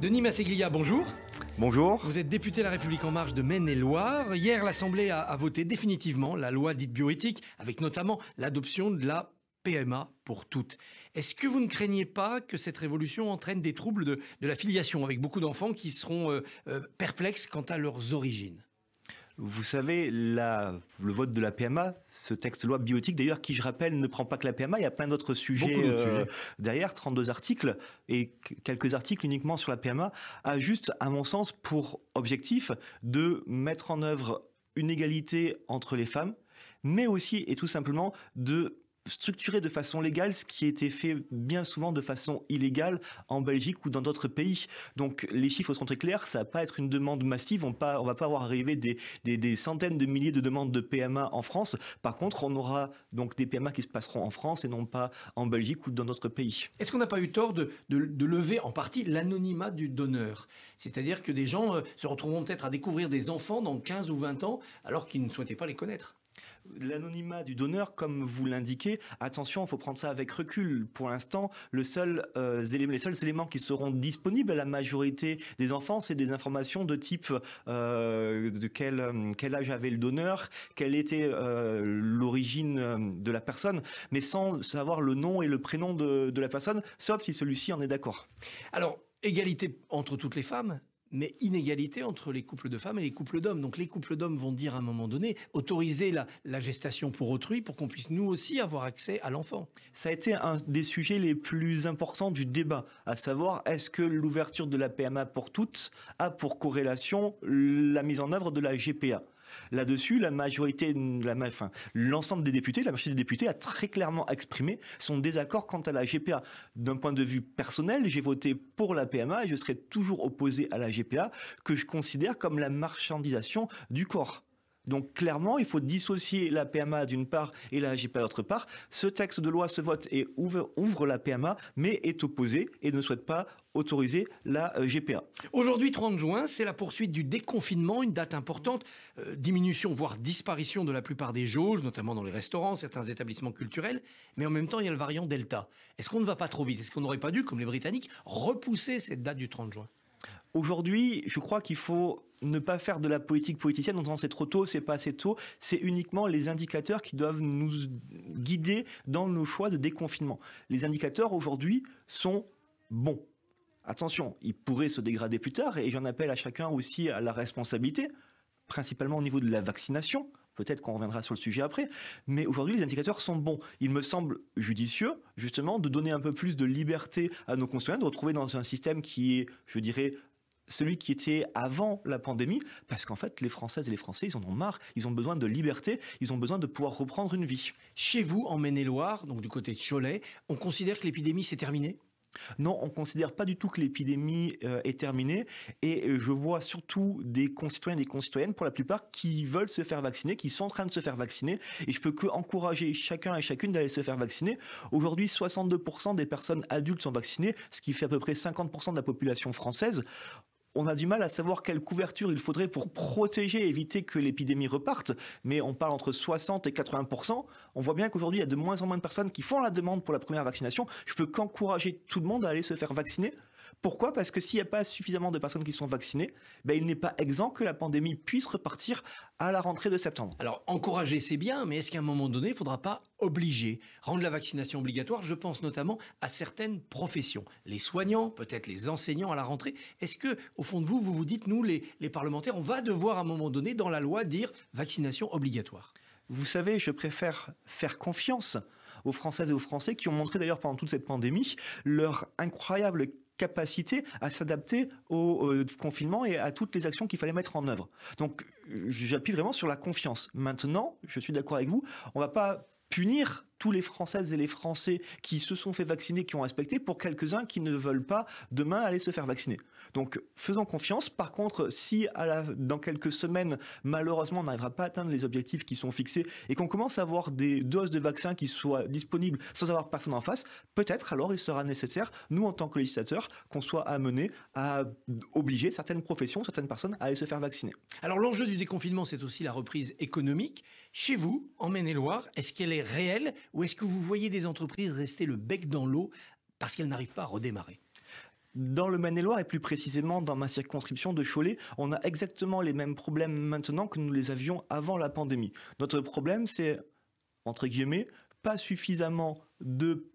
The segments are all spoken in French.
Denis Masseglia, bonjour. Bonjour. Vous êtes député La République En Marche de Maine-et-Loire. Hier, l'Assemblée a, voté définitivement la loi dite bioéthique, avec notamment l'adoption de la PMA pour toutes. Est-ce que vous ne craignez pas que cette révolution entraîne des troubles de, la filiation, avec beaucoup d'enfants qui seront euh, euh, perplexes quant à leurs origines vous savez, la, le vote de la PMA, ce texte loi biotique, d'ailleurs, qui, je rappelle, ne prend pas que la PMA, il y a plein d'autres sujets, euh, sujets, derrière, 32 articles, et quelques articles uniquement sur la PMA, a juste, à mon sens, pour objectif de mettre en œuvre une égalité entre les femmes, mais aussi et tout simplement de structuré de façon légale ce qui était fait bien souvent de façon illégale en Belgique ou dans d'autres pays. Donc les chiffres sont très clairs, ça va pas être une demande massive, on pas, va pas avoir arrivé des, centaines de milliers de demandes de PMA en France. Par contre, on aura donc des PMA qui se passeront en France et non pas en Belgique ou dans d'autres pays. Est-ce qu'on n'a pas eu tort de, lever en partie l'anonymat du donneur C'est-à-dire que des gens euh, se retrouveront peut-être à découvrir des enfants dans 15 ou 20 ans alors qu'ils ne souhaitaient pas les connaître l'anonymat du donneur, comme vous l'indiquez, attention, il faut prendre ça avec recul. Pour l'instant, euh, les seuls éléments qui seront disponibles à la majorité des enfants, c'est des informations de type euh, de quel, âge avait le donneur, quelle était euh, l'origine de la personne, mais sans savoir le nom et le prénom de la personne, sauf si celui-ci en est d'accord. Alors, égalité entre toutes les femmes, mais inégalité entre les couples de femmes et les couples d'hommes. Donc les couples d'hommes vont dire à un moment donné, autoriser la, la gestation pour autrui pour qu'on puisse nous aussi avoir accès à l'enfant. Ça a été un des sujets les plus importants du débat, à savoir est-ce que l'ouverture de la PMA pour toutes a pour corrélation la mise en œuvre de la GPA. Là-dessus, la majorité, l'ensemble des députés, la majorité des députés a très clairement exprimé son désaccord quant à la GPA. D'un point de vue personnel, j'ai voté pour la PMA et je serai toujours opposé à la GPA que je considère comme la marchandisation du corps. Donc clairement, il faut dissocier la PMA d'une part et la GPA d'autre part. Ce texte de loi se vote et ouvre, la PMA, mais est opposé et ne souhaite pas autoriser la GPA. Euh, Aujourd'hui, 30 juin, c'est la poursuite du déconfinement, une date importante, euh, diminution voire disparition de la plupart des jauges, notamment dans les restaurants, certains établissements culturels, mais en même temps, il y a le variant Delta. Est-ce qu'on ne va pas trop vite Est-ce qu'on n'aurait pas dû, comme les Britanniques, repousser cette date du 30 juin Aujourd'hui, je crois qu'il faut ne pas faire de la politique politicienne en disant c'est trop tôt, c'est pas assez tôt. C'est uniquement les indicateurs qui doivent nous guider dans nos choix de déconfinement. Les indicateurs aujourd'hui sont bons. Attention, ils pourraient se dégrader plus tard et j'en appelle à chacun aussi à la responsabilité, principalement au niveau de la vaccination. Peut-être qu'on reviendra sur le sujet après. Mais aujourd'hui, les indicateurs sont bons. Il me semble judicieux, justement, de donner un peu plus de liberté à nos concitoyens, de retrouver dans un système qui est, je dirais, celui qui était avant la pandémie, parce qu'en fait, les Françaises et les Français, ils en ont marre, ils ont besoin de liberté, ils ont besoin de pouvoir reprendre une vie. Chez vous, en Maine-et-Loire, donc du côté de Cholet, on considère que l'épidémie s'est terminée non, on ne considère pas du tout que l'épidémie euh, est terminée. Et euh, je vois surtout des concitoyens et des concitoyennes, pour la plupart, qui veulent se faire vacciner, qui sont en train de se faire vacciner. Et je peux que encourager chacun et chacune d'aller se faire vacciner. Aujourd'hui, 62% des personnes adultes sont vaccinées, ce qui fait à peu près 50% de la population française on a du mal à savoir quelle couverture il faudrait pour protéger, et éviter que l'épidémie reparte, mais on parle entre 60 et 80 On voit bien qu'aujourd'hui, il y a de moins en moins de personnes qui font la demande pour la première vaccination. Je peux qu'encourager tout le monde à aller se faire vacciner pourquoi Parce que s'il n'y a pas suffisamment de personnes qui sont vaccinées, ben, il n'est pas exempt que la pandémie puisse repartir à la rentrée de septembre. Alors, encourager, c'est bien, mais est-ce qu'à un moment donné, il ne faudra pas obliger, rendre la vaccination obligatoire Je pense notamment à certaines professions, les soignants, peut-être les enseignants à la rentrée. Est-ce que, au fond de vous, vous vous dites, nous, les, parlementaires, on va devoir à un moment donné, dans la loi, dire vaccination obligatoire vous savez, je préfère faire confiance aux Françaises et aux Français qui ont montré d'ailleurs pendant toute cette pandémie leur incroyable capacité à s'adapter au euh, confinement et à toutes les actions qu'il fallait mettre en œuvre. Donc euh, j'appuie vraiment sur la confiance. Maintenant, je suis d'accord avec vous, on ne va pas punir tous les Françaises et les Français qui se sont fait vacciner, qui ont respecté, pour quelques-uns qui ne veulent pas demain aller se faire vacciner. Donc faisons confiance. Par contre, si à dans quelques semaines, malheureusement, on n'arrivera pas à atteindre les objectifs qui sont fixés et qu'on commence à avoir des doses de vaccins qui soient disponibles sans avoir personne en face, peut-être alors il sera nécessaire, nous en tant que législateurs, qu'on soit amené à obliger certaines professions, certaines personnes à aller se faire vacciner. Alors l'enjeu du déconfinement, c'est aussi la reprise économique. Chez vous, en Maine-et-Loire, est-ce qu'elle est réelle ou est-ce que vous voyez des entreprises rester le bec dans l'eau parce qu'elles n'arrivent pas à redémarrer dans le Maine-et-Loire et plus précisément dans ma circonscription de Cholet, on a exactement les mêmes problèmes maintenant que nous les avions avant la pandémie. Notre problème, c'est, entre guillemets, pas suffisamment de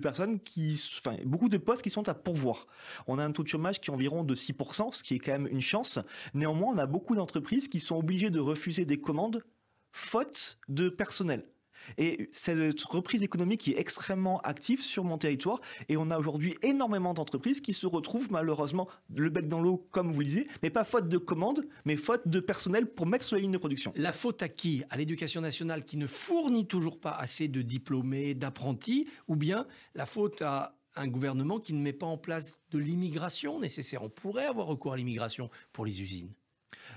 personnes qui, enfin, beaucoup de postes qui sont à pourvoir. On a un taux de chômage qui est environ de 6%, ce qui est quand même une chance. Néanmoins, on a beaucoup d'entreprises qui sont obligées de refuser des commandes faute de personnel. Et cette reprise économique est extrêmement active sur mon territoire. Et on a aujourd'hui énormément d'entreprises qui se retrouvent malheureusement le bec dans l'eau, comme vous le disiez, mais pas faute de commandes, mais faute de personnel pour mettre sur la ligne de production. La faute à qui À l'éducation nationale qui ne fournit toujours pas assez de diplômés, d'apprentis, ou bien la faute à un gouvernement qui ne met pas en place de l'immigration nécessaire. On pourrait avoir recours à l'immigration pour les usines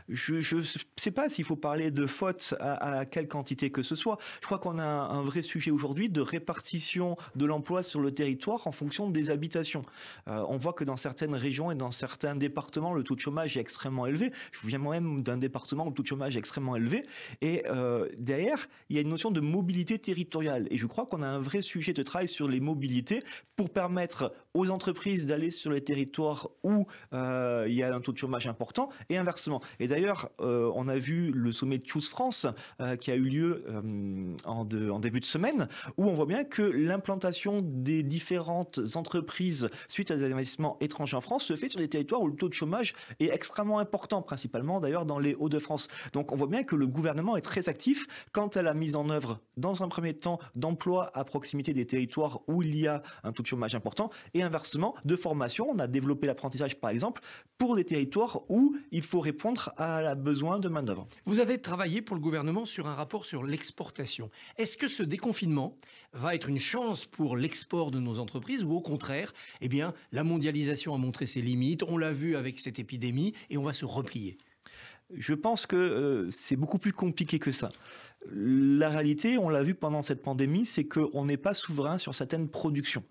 je ne sais pas s'il faut parler de faute à, quelle quantité que ce soit. Je crois qu'on a un, vrai sujet aujourd'hui de répartition de l'emploi sur le territoire en fonction des habitations. Euh, on voit que dans certaines régions et dans certains départements, le taux de chômage est extrêmement élevé. Je viens moi-même d'un département où le taux de chômage est extrêmement élevé. Et euh, derrière, il y a une notion de mobilité territoriale. Et je crois qu'on a un vrai sujet de travail sur les mobilités pour permettre aux entreprises d'aller sur les territoires où euh, il y a un taux de chômage important et inversement. Et d'ailleurs, euh, on a vu le sommet de Choose France euh, qui a eu lieu euh, en, en, début de semaine, où on voit bien que l'implantation des différentes entreprises suite à des investissements étrangers en France se fait sur des territoires où le taux de chômage est extrêmement important, principalement d'ailleurs dans les Hauts-de-France. Donc on voit bien que le gouvernement est très actif quant à la mise en œuvre, dans un premier temps, d'emplois à proximité des territoires où il y a un taux de chômage important, et inversement, de formation. On a développé l'apprentissage, par exemple, pour des territoires où il faut répondre a besoin de main-d'œuvre. Vous avez travaillé pour le gouvernement sur un rapport sur l'exportation. Est-ce que ce déconfinement va être une chance pour l'export de nos entreprises ou au contraire, eh bien, la mondialisation a montré ses limites, on l'a vu avec cette épidémie et on va se replier je pense que euh, c'est beaucoup plus compliqué que ça. La réalité, on l'a vu pendant cette pandémie, c'est qu'on n'est pas souverain sur certaines productions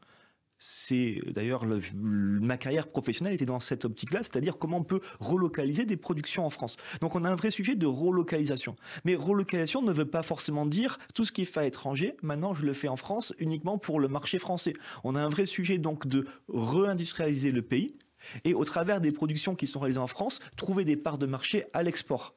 c'est d'ailleurs ma carrière professionnelle était dans cette optique-là, c'est-à-dire comment on peut relocaliser des productions en France. Donc on a un vrai sujet de relocalisation. Mais relocalisation ne veut pas forcément dire tout ce qui est fait à l'étranger, maintenant je le fais en France uniquement pour le marché français. On a un vrai sujet donc de réindustrialiser le pays et au travers des productions qui sont réalisées en France, trouver des parts de marché à l'export.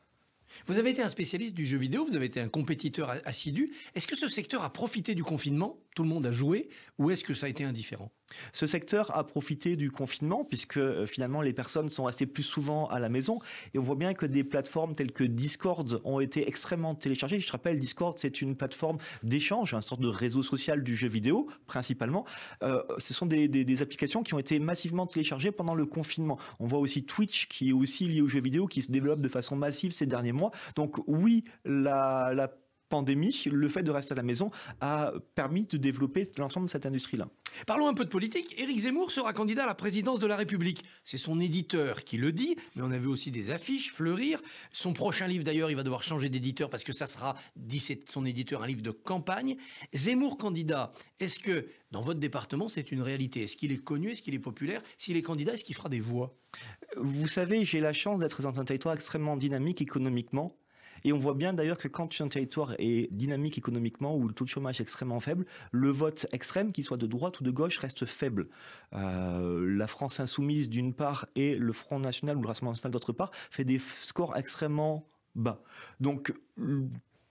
Vous avez été un spécialiste du jeu vidéo, vous avez été un compétiteur assidu. Est-ce que ce secteur a profité du confinement tout le monde a joué ou est-ce que ça a été indifférent ce secteur a profité du confinement puisque euh, finalement les personnes sont restées plus souvent à la maison et on voit bien que des plateformes telles que Discord ont été extrêmement téléchargées. Je te rappelle, Discord c'est une plateforme d'échange, un sorte de réseau social du jeu vidéo principalement. Euh, ce sont des, applications qui ont été massivement téléchargées pendant le confinement. On voit aussi Twitch qui est aussi lié au jeu vidéo qui se développe de façon massive ces derniers mois. Donc oui, la, la pandémie, le fait de rester à la maison a permis de développer l'ensemble de cette industrie-là. Parlons un peu de politique. Éric Zemmour sera candidat à la présidence de la République. C'est son éditeur qui le dit, mais on a vu aussi des affiches fleurir. Son prochain livre, d'ailleurs, il va devoir changer d'éditeur parce que ça sera, dit son éditeur, un livre de campagne. Zemmour candidat, est-ce que dans votre département, c'est une réalité Est-ce qu'il est connu Est-ce qu'il est populaire S'il est candidat, est-ce qu'il fera des voix Vous savez, j'ai la chance d'être dans un territoire extrêmement dynamique économiquement et on voit bien d'ailleurs que quand un territoire est dynamique économiquement, où le taux de chômage est extrêmement faible, le vote extrême, qu'il soit de droite ou de gauche, reste faible. Euh, la France insoumise d'une part et le Front National ou le Rassemblement National d'autre part fait des scores extrêmement bas. Donc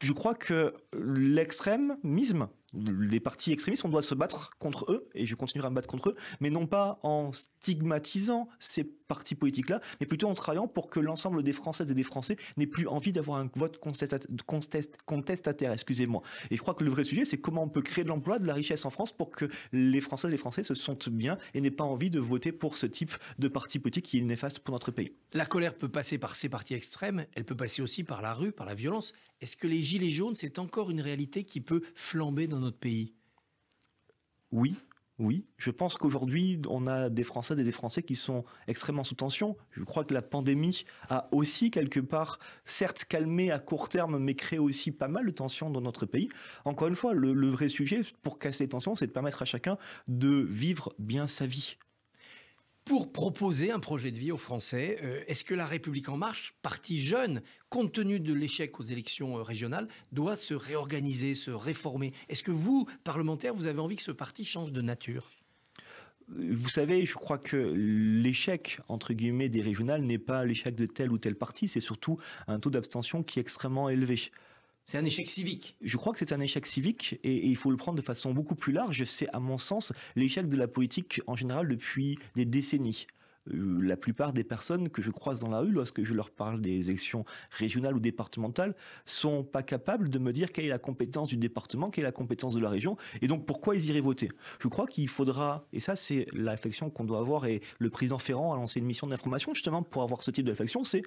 je crois que l'extrémisme, les partis extrémistes, on doit se battre contre eux, et je continuerai à me battre contre eux, mais non pas en stigmatisant ces Parti politique là mais plutôt en travaillant pour que l'ensemble des Françaises et des Français n'aient plus envie d'avoir un vote contest contestataire. Excusez-moi. Et je crois que le vrai sujet, c'est comment on peut créer de l'emploi, de la richesse en France pour que les Françaises et les Français se sentent bien et n'aient pas envie de voter pour ce type de parti politique qui est néfaste pour notre pays. La colère peut passer par ces partis extrêmes, elle peut passer aussi par la rue, par la violence. Est-ce que les gilets jaunes, c'est encore une réalité qui peut flamber dans notre pays Oui, oui, je pense qu'aujourd'hui, on a des Françaises et des Français qui sont extrêmement sous tension. Je crois que la pandémie a aussi, quelque part, certes calmé à court terme, mais créé aussi pas mal de tensions dans notre pays. Encore une fois, le vrai sujet pour casser les tensions, c'est de permettre à chacun de vivre bien sa vie pour proposer un projet de vie aux Français. Euh, est-ce que la République en marche, parti jeune, compte tenu de l'échec aux élections euh, régionales, doit se réorganiser, se réformer Est-ce que vous, parlementaires, vous avez envie que ce parti change de nature vous savez, je crois que l'échec, entre guillemets, des régionales n'est pas l'échec de tel ou tel parti, c'est surtout un taux d'abstention qui est extrêmement élevé. C'est un échec civique. Je crois que c'est un échec civique et, il faut le prendre de façon beaucoup plus large. C'est, à mon sens, l'échec de la politique en général depuis des décennies. Euh, la plupart des personnes que je croise dans la rue, lorsque je leur parle des élections régionales ou départementales, sont pas capables de me dire quelle est la compétence du département, quelle est la compétence de la région, et donc pourquoi ils iraient voter. Je crois qu'il faudra, et ça c'est l'affection qu'on doit avoir, et le président Ferrand a lancé une mission d'information justement pour avoir ce type de c'est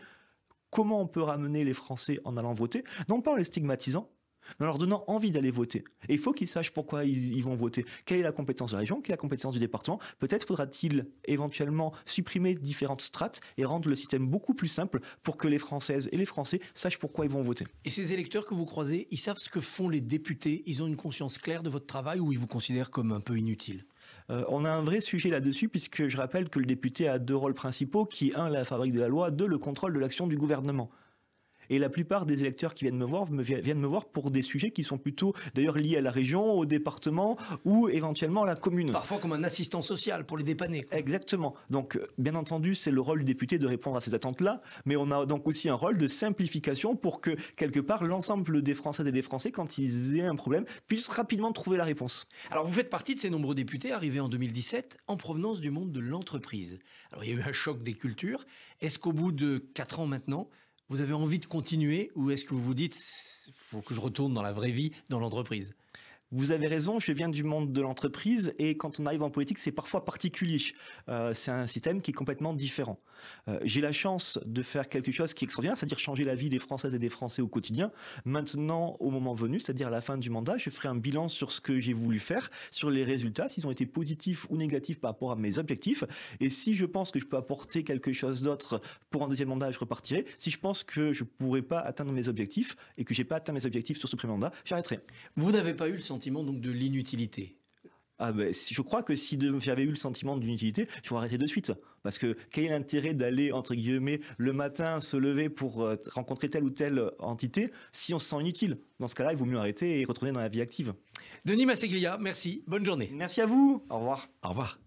comment on peut ramener les Français en allant voter, non pas en les stigmatisant, mais en leur donnant envie d'aller voter. Et il faut qu'ils sachent pourquoi ils, vont voter. Quelle est la compétence de la région, quelle est la compétence du département. Peut-être faudra-t-il éventuellement supprimer différentes strates et rendre le système beaucoup plus simple pour que les Françaises et les Français sachent pourquoi ils vont voter. Et ces électeurs que vous croisez, ils savent ce que font les députés Ils ont une conscience claire de votre travail ou ils vous considèrent comme un peu inutile euh, on a un vrai sujet là-dessus, puisque je rappelle que le député a deux rôles principaux, qui un, la fabrique de la loi, deux, le contrôle de l'action du gouvernement. Et la plupart des électeurs qui viennent me voir viennent me voir pour des sujets qui sont plutôt d'ailleurs liés à la région, au département ou éventuellement à la commune. Parfois comme un assistant social pour les dépanner. Exactement. Donc euh, bien entendu, c'est le rôle du député de répondre à ces attentes-là, mais on a donc aussi un rôle de simplification pour que quelque part l'ensemble des Françaises et des Français, quand ils aient un problème, puissent rapidement trouver la réponse. Alors vous faites partie de ces nombreux députés arrivés en 2017 en provenance du monde de l'entreprise. Alors il y a eu un choc des cultures. Est-ce qu'au bout de 4 ans maintenant, vous avez envie de continuer ou est-ce que vous vous dites, faut que je retourne dans la vraie vie, dans l'entreprise vous avez raison, je viens du monde de l'entreprise et quand on arrive en politique, c'est parfois particulier. Euh, c'est un système qui est complètement différent. Euh, j'ai la chance de faire quelque chose qui est extraordinaire, c'est-à-dire changer la vie des Françaises et des Français au quotidien. Maintenant, au moment venu, c'est-à-dire à la fin du mandat, je ferai un bilan sur ce que j'ai voulu faire, sur les résultats, s'ils ont été positifs ou négatifs par rapport à mes objectifs. Et si je pense que je peux apporter quelque chose d'autre pour un deuxième mandat, je repartirai. Si je pense que je ne pourrai pas atteindre mes objectifs et que je n'ai pas atteint mes objectifs sur ce premier mandat, j'arrêterai. Vous n'avez pas eu le sens sentiment donc de l'inutilité ah ben, je crois que si j'avais eu le sentiment d'inutilité, je pourrais arrêter de suite. Parce que quel est l'intérêt d'aller, entre guillemets, le matin se lever pour euh, rencontrer telle ou telle entité si on se sent inutile Dans ce cas-là, il vaut mieux arrêter et retourner dans la vie active. Denis Masseglia, merci. Bonne journée. Merci à vous. Au revoir. Au revoir.